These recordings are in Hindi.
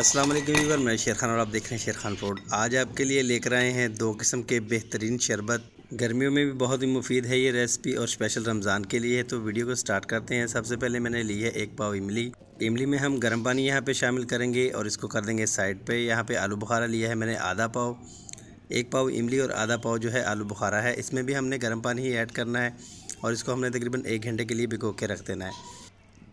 अस्सलाम वालेकुम मैं शेर खान और आप देख रहे हैं शेर खान फूड आज आपके लिए लेकर आए हैं दो किस्म के बेहतरीन शरबत गर्मियों में भी बहुत ही मुफीद है ये रेसिपी और स्पेशल रमज़ान के लिए है तो वीडियो को स्टार्ट करते हैं सबसे पहले मैंने ली है एक पाव इमली इमली में हम गर्म पानी यहाँ पे शामिल करेंगे और इसको कर देंगे साइड पे यहाँ पे आलू बुखारा लिया है मैंने आधा पाव एक पाव इमली और आधा पाव जो है आलू बुखारा है इसमें भी हमने गर्म पानी ही ऐड करना है और इसको हमने तकरीबन एक घंटे के लिए भिगो के रख देना है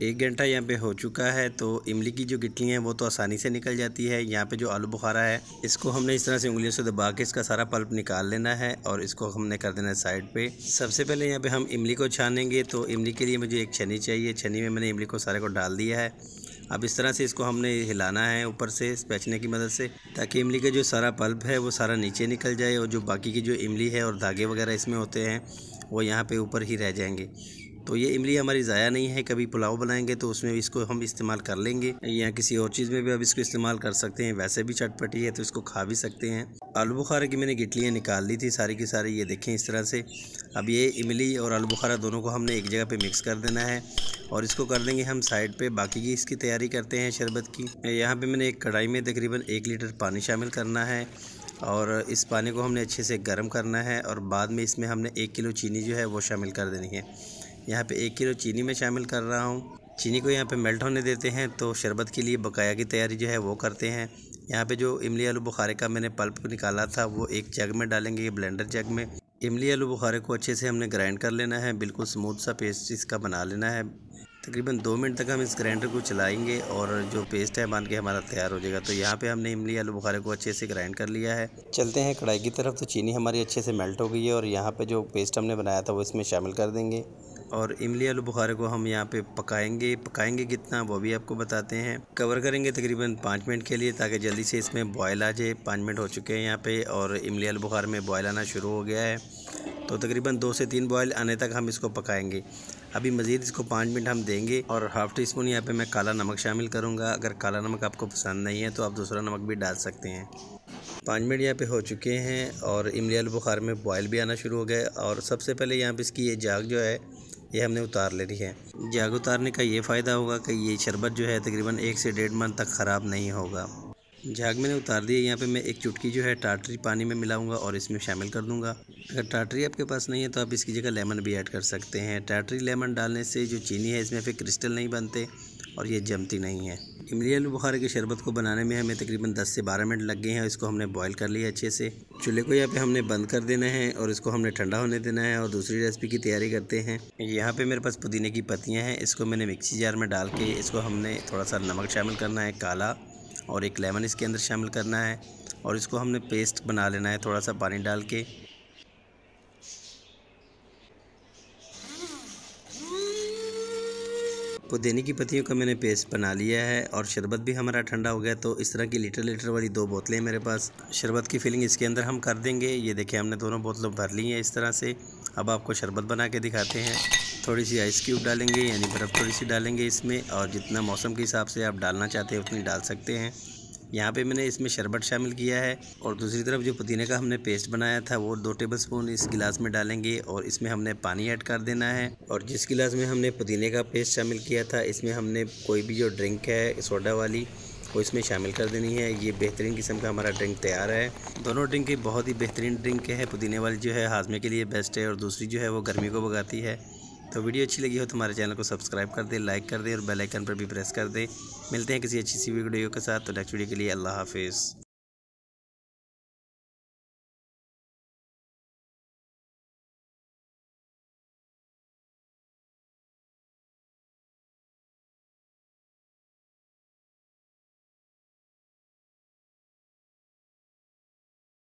एक घंटा यहाँ पे हो चुका है तो इमली की जो गिट्टी है वो तो आसानी से निकल जाती है यहाँ पे जो आलू बुखारा है इसको हमने इस तरह से उंगलियों से दबा के इसका सारा पल्प निकाल लेना है और इसको हमने कर देना है साइड पे सबसे पहले यहाँ पे हम इमली को छानेंगे तो इमली के लिए मुझे एक छनी चाहिए छनी में मैंने इमली को सारे को डाल दिया है अब इस तरह से इसको हमने हिलाना है ऊपर से स्पैचने की मदद से ताकि इमली का जो सारा पल्प है वो सारा नीचे निकल जाए और जो बाकी की जो इमली है और धागे वगैरह इसमें होते हैं वो यहाँ पे ऊपर ही रह जाएंगे तो ये इमली हमारी ज़ाया नहीं है कभी पुलाव बनाएंगे तो उसमें भी इसको हम इस्तेमाल कर लेंगे या किसी और चीज़ में भी अब इसको इस्तेमाल कर सकते हैं वैसे भी चटपटी है तो इसको खा भी सकते हैं आलू बुखारा की मैंने गिटलियाँ निकाल ली थी सारी की सारी ये देखें इस तरह से अब ये इमली और आलू बुखारा दोनों को हमने एक जगह पर मिक्स कर देना है और इसको कर देंगे हम साइड पर बाकी की इसकी तैयारी करते हैं शरबत की यहाँ पर मैंने एक कढ़ाई में तकरीबन एक लीटर पानी शामिल करना है और इस पानी को हमने अच्छे से गर्म करना है और बाद में इसमें हमने एक किलो चीनी जो है वो शामिल कर देनी है यहाँ पे एक किलो चीनी में शामिल कर रहा हूँ चीनी को यहाँ पे मेल्ट होने देते हैं तो शरबत के लिए बकाया की तैयारी जो है वो करते हैं यहाँ पे जो इमली आलू बुखारे का मैंने पल्प निकाला था वो एक जग में डालेंगे ब्लेंडर जग में इमली आलू बुखारे को अच्छे से हमने ग्राइंड कर लेना है बिल्कुल स्मूथ सा पेस्ट इसका बना लेना है तकरीबन दो मिनट तक हम इस ग्राइंडर को चलाएंगे और जो पेस्ट है बन के हमारा तैयार हो जाएगा तो यहाँ पे हमने इमली आलू बुखारे को अच्छे से ग्राइंड कर लिया है चलते हैं कढ़ाई की तरफ तो चीनी हमारी अच्छे से मेल्ट हो गई है और यहाँ पे जो पेस्ट हमने बनाया था वो इसमें शामिल कर देंगे और इमली आलू बुखारे को हम यहाँ पे पकाएंगे पकाएंगे कितना वो भी आपको बताते हैं कवर करेंगे तकरीबन पाँच मिनट के लिए ताकि जल्दी से इसमें बॉयल आ जाए पाँच मिनट हो चुके हैं यहाँ पे और इमली आलू बुखार में बॉयल आना शुरू हो गया है तो तकरीबन दो से तीन बॉयल आने तक हम इसको पकाएंगे अभी मज़ीद इसको पाँच मिनट हम देंगे और हाफ़ टी स्पून यहाँ पर मैं काला नमक शामिल करूँगा अगर काला नमक आपको पसंद नहीं है तो आप दूसरा नमक भी डाल सकते हैं पाँच मिनट यहाँ पे हो चुके हैं और इमली आलू बुखार में बॉयल भी आना शुरू हो गया और सबसे पहले यहाँ पे इसकी ये जाग जो है ये हमने उतार ले रही है जाग उतारने का ये फ़ायदा होगा कि ये शरबत जो है तकरीबन एक से डेढ़ मंथ तक ख़राब नहीं होगा झाग मैंने उतार दिया यहाँ पे मैं एक चुटकी जो है टाटरी पानी में मिलाऊंगा और इसमें शामिल कर दूंगा अगर टाटरी आपके पास नहीं है तो आप इसकी जगह लेमन भी ऐड कर सकते हैं टाटरी लेमन डालने से जो चीनी है इसमें फिर क्रिस्टल नहीं बनते और ये जमती नहीं है इमली आलू बुखारे के शरबत को बनाने में हमें तकरीबन 10 से 12 मिनट लग गए हैं इसको हमने बॉईल कर लिया अच्छे से चूल्हे को यहाँ पे हमने बंद कर देना है और इसको हमने ठंडा होने देना है और दूसरी रेसिपी की तैयारी करते हैं यहाँ पे मेरे पास पुदीने की पत्तियाँ हैं इसको मैंने मिक्सी जार में डाल के इसको हमने थोड़ा सा नमक शामिल करना है काला और एक लेमन इसके अंदर शामिल करना है और इसको हमने पेस्ट बना लेना है थोड़ा सा पानी डाल के पुदीने तो की पत्तियों का मैंने पेस्ट बना लिया है और शरबत भी हमारा ठंडा हो गया तो इस तरह की लीटर लीटर वाली दो बोतलें मेरे पास शरबत की फिलिंग इसके अंदर हम कर देंगे ये देखिए हमने दोनों बोतलों भर ली हैं इस तरह से अब आपको शरबत बना के दिखाते हैं थोड़ी सी आइस क्यूब डालेंगे यानी बर्फ़ थोड़ी सी डालेंगे इसमें और जितना मौसम के हिसाब से आप डालना चाहते हैं उतनी डाल सकते हैं यहाँ पे मैंने इसमें शरबत शामिल किया है और दूसरी तरफ जो पुदीने का हमने पेस्ट बनाया था वो दो टेबल स्पून इस गिलास में डालेंगे और इसमें हमने पानी ऐड कर देना है और जिस गिलास में हमने पुदीने का पेस्ट शामिल किया था इसमें हमने कोई भी जो ड्रिंक है सोडा वाली वो इसमें शामिल कर देनी है ये बेहतरीन किस्म का हमारा ड्रिंक तैयार है दोनों ड्रिंक बहुत ही बेहतरीन ड्रिंक है पुदीने वाली जो है हाजमे के लिए बेस्ट है और दूसरी जो है वो गर्मी को भगाती है तो वीडियो अच्छी लगी हो तो हमारे चैनल को सब्सक्राइब कर दे लाइक कर दे और बेल आइकन पर भी प्रेस कर दे मिलते हैं किसी अच्छी सी वीडियो के साथ तो नेक्स्ट वीडियो के लिए अल्लाह हाफिज़